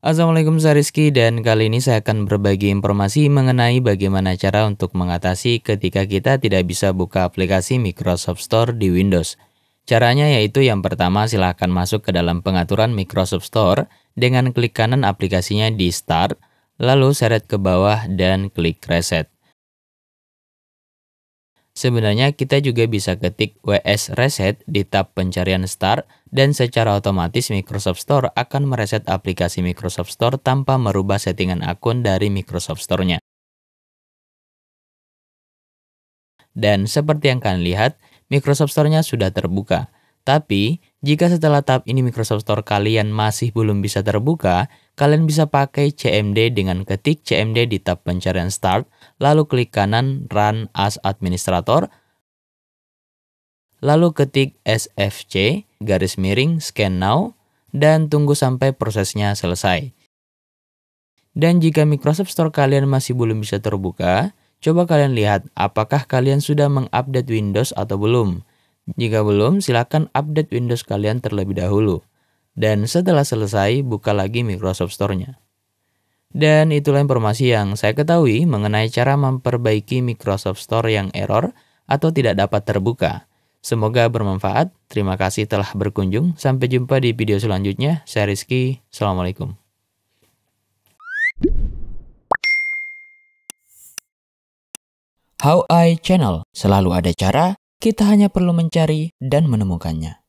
Assalamualaikum saya Rizky dan kali ini saya akan berbagi informasi mengenai bagaimana cara untuk mengatasi ketika kita tidak bisa buka aplikasi Microsoft Store di Windows. Caranya yaitu yang pertama silahkan masuk ke dalam pengaturan Microsoft Store dengan klik kanan aplikasinya di Start, lalu seret ke bawah dan klik Reset. Sebenarnya kita juga bisa ketik WS Reset di tab pencarian Start dan secara otomatis Microsoft Store akan mereset aplikasi Microsoft Store tanpa merubah settingan akun dari Microsoft Store-nya. Dan seperti yang kalian lihat, Microsoft Store-nya sudah terbuka. Tapi, jika setelah tab ini Microsoft Store kalian masih belum bisa terbuka, Kalian bisa pakai CMD dengan ketik CMD di tab pencarian Start, lalu klik kanan Run as Administrator, lalu ketik SFC garis miring Scan Now, dan tunggu sampai prosesnya selesai. Dan jika Microsoft Store kalian masih belum bisa terbuka, coba kalian lihat apakah kalian sudah mengupdate Windows atau belum. Jika belum, silakan update Windows kalian terlebih dahulu. Dan setelah selesai, buka lagi Microsoft Store-nya. Dan itulah informasi yang saya ketahui mengenai cara memperbaiki Microsoft Store yang error atau tidak dapat terbuka. Semoga bermanfaat. Terima kasih telah berkunjung. Sampai jumpa di video selanjutnya. Saya Rizky. Assalamualaikum. How I Channel selalu ada cara, kita hanya perlu mencari dan menemukannya.